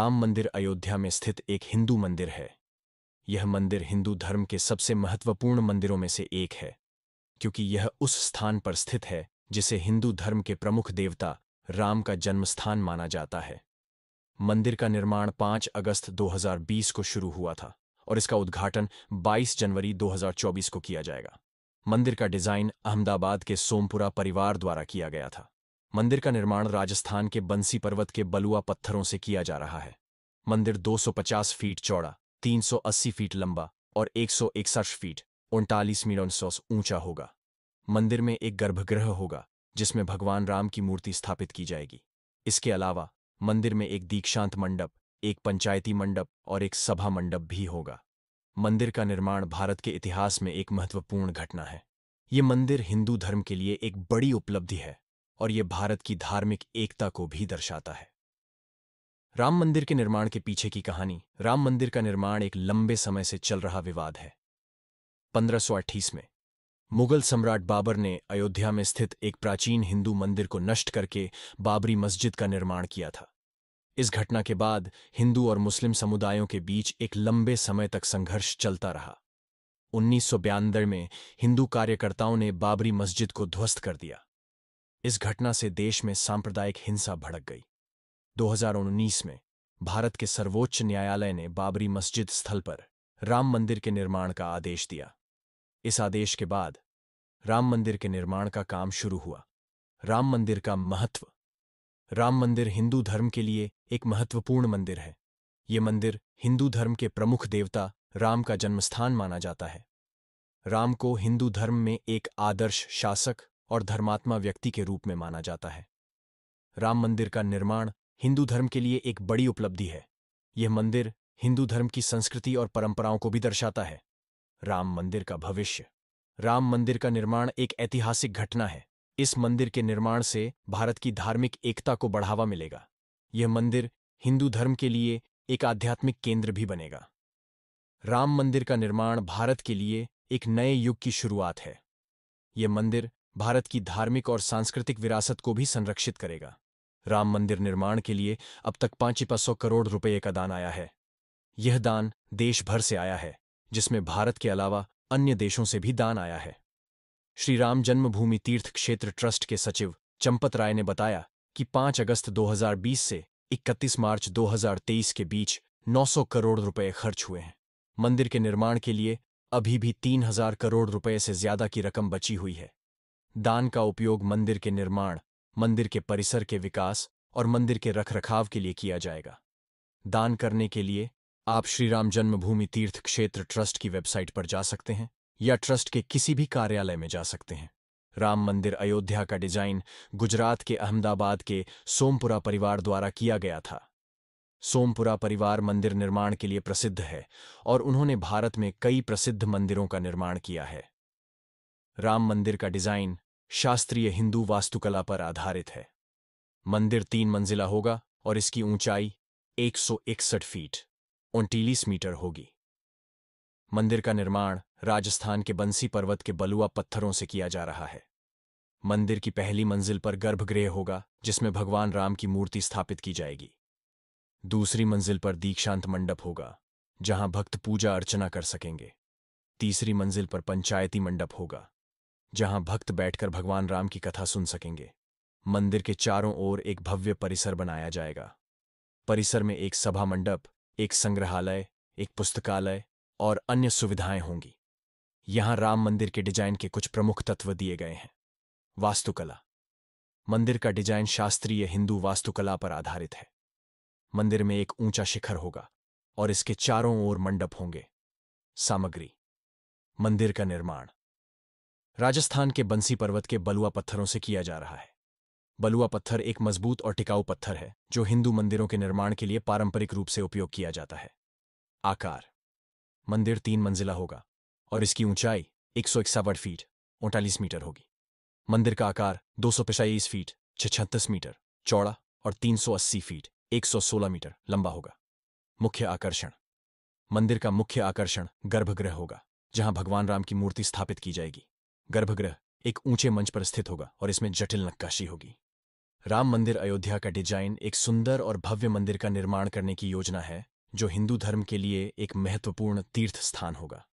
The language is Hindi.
राम मंदिर अयोध्या में स्थित एक हिंदू मंदिर है यह मंदिर हिंदू धर्म के सबसे महत्वपूर्ण मंदिरों में से एक है क्योंकि यह उस स्थान पर स्थित है जिसे हिंदू धर्म के प्रमुख देवता राम का जन्मस्थान माना जाता है मंदिर का निर्माण 5 अगस्त 2020 को शुरू हुआ था और इसका उद्घाटन 22 जनवरी 2024 को किया जाएगा मंदिर का डिजाइन अहमदाबाद के सोमपुरा परिवार द्वारा किया गया था मंदिर का निर्माण राजस्थान के बंसी पर्वत के बलुआ पत्थरों से किया जा रहा है मंदिर 250 फीट चौड़ा 380 फीट लंबा और एक फीट उनतालीस मीटर सौ ऊंचा होगा मंदिर में एक गर्भगृह होगा जिसमें भगवान राम की मूर्ति स्थापित की जाएगी इसके अलावा मंदिर में एक दीक्षांत मंडप एक पंचायती मंडप और एक सभा मंडप भी होगा मंदिर का निर्माण भारत के इतिहास में एक महत्वपूर्ण घटना है ये मंदिर हिंदू धर्म के लिए एक बड़ी उपलब्धि है और ये भारत की धार्मिक एकता को भी दर्शाता है राम मंदिर के निर्माण के पीछे की कहानी राम मंदिर का निर्माण एक लंबे समय से चल रहा विवाद है 1528 में मुगल सम्राट बाबर ने अयोध्या में स्थित एक प्राचीन हिंदू मंदिर को नष्ट करके बाबरी मस्जिद का निर्माण किया था इस घटना के बाद हिंदू और मुस्लिम समुदायों के बीच एक लंबे समय तक संघर्ष चलता रहा उन्नीस में हिंदू कार्यकर्ताओं ने बाबरी मस्जिद को ध्वस्त कर दिया इस घटना से देश में सांप्रदायिक हिंसा भड़क गई 2019 में भारत के सर्वोच्च न्यायालय ने बाबरी मस्जिद स्थल पर राम मंदिर के निर्माण का आदेश दिया इस आदेश के बाद राम मंदिर के निर्माण का काम शुरू हुआ राम मंदिर का महत्व राम मंदिर हिंदू धर्म के लिए एक महत्वपूर्ण मंदिर है ये मंदिर हिंदू धर्म के प्रमुख देवता राम का जन्मस्थान माना जाता है राम को हिंदू धर्म में एक आदर्श शासक और धर्मात्मा व्यक्ति के रूप में माना जाता है राम मंदिर का निर्माण हिंदू धर्म के लिए एक बड़ी उपलब्धि है यह मंदिर हिंदू धर्म की संस्कृति और परंपराओं को भी दर्शाता है राम मंदिर का भविष्य राम मंदिर का निर्माण एक ऐतिहासिक घटना है इस मंदिर के निर्माण से भारत की धार्मिक एकता को बढ़ावा मिलेगा यह मंदिर हिंदू धर्म के लिए एक आध्यात्मिक केंद्र भी बनेगा राम मंदिर का निर्माण भारत के लिए एक नए युग की शुरुआत है यह मंदिर भारत की धार्मिक और सांस्कृतिक विरासत को भी संरक्षित करेगा राम मंदिर निर्माण के लिए अब तक पांच सौ करोड़ रुपये का दान आया है यह दान देश भर से आया है जिसमें भारत के अलावा अन्य देशों से भी दान आया है श्री राम जन्मभूमि तीर्थ क्षेत्र ट्रस्ट के सचिव चंपत राय ने बताया कि 5 अगस्त 2020 से 31 मार्च 2023 के बीच 900 करोड़ रुपए खर्च हुए हैं मंदिर के निर्माण के लिए अभी भी 3000 करोड़ रुपए से ज्यादा की रकम बची हुई है दान का उपयोग मंदिर के निर्माण मंदिर के परिसर के विकास और मंदिर के रखरखाव के लिए किया जाएगा दान करने के लिए आप श्रीराम जन्मभूमि तीर्थ क्षेत्र ट्रस्ट की वेबसाइट पर जा सकते हैं या ट्रस्ट के किसी भी कार्यालय में जा सकते हैं राम मंदिर अयोध्या का डिजाइन गुजरात के अहमदाबाद के सोमपुरा परिवार द्वारा किया गया था सोमपुरा परिवार मंदिर निर्माण के लिए प्रसिद्ध है और उन्होंने भारत में कई प्रसिद्ध मंदिरों का निर्माण किया है राम मंदिर का डिजाइन शास्त्रीय हिंदू वास्तुकला पर आधारित है मंदिर तीन मंजिला होगा और इसकी ऊंचाई इकसठ फीट उनतीलीस मीटर होगी मंदिर का निर्माण राजस्थान के बंसी पर्वत के बलुआ पत्थरों से किया जा रहा है मंदिर की पहली मंजिल पर गर्भगृह होगा जिसमें भगवान राम की मूर्ति स्थापित की जाएगी दूसरी मंजिल पर दीक्षांत मंडप होगा जहां भक्त पूजा अर्चना कर सकेंगे तीसरी मंजिल पर पंचायती मंडप होगा जहां भक्त बैठकर भगवान राम की कथा सुन सकेंगे मंदिर के चारों ओर एक भव्य परिसर बनाया जाएगा परिसर में एक सभा मंडप एक संग्रहालय एक पुस्तकालय और अन्य सुविधाएं होंगी यहां राम मंदिर के डिजाइन के कुछ प्रमुख तत्व दिए गए हैं वास्तुकला मंदिर का डिजाइन शास्त्रीय हिंदू वास्तुकला पर आधारित है मंदिर में एक ऊंचा शिखर होगा और इसके चारों ओर मंडप होंगे सामग्री मंदिर का निर्माण राजस्थान के बंसी पर्वत के बलुआ पत्थरों से किया जा रहा है बलुआ पत्थर एक मजबूत और टिकाऊ पत्थर है जो हिंदू मंदिरों के निर्माण के लिए पारंपरिक रूप से उपयोग किया जाता है आकार मंदिर तीन मंजिला होगा और इसकी ऊंचाई एक सौ इकसावन फीट उनतालीस मीटर होगी मंदिर का आकार दो सौ पिछाईस फीट छछत्तीस मीटर चौड़ा और तीन सौ अस्सी फीट एक सौ सोलह मीटर लंबा होगा मुख्य आकर्षण मंदिर का मुख्य आकर्षण गर्भगृह होगा जहां भगवान राम की मूर्ति स्थापित की जाएगी गर्भगृह एक ऊंचे मंच पर स्थित होगा और इसमें जटिल नक्काशी होगी राम मंदिर अयोध्या का डिजाइन एक सुंदर और भव्य मंदिर का निर्माण करने की योजना है जो हिंदू धर्म के लिए एक महत्वपूर्ण तीर्थ स्थान होगा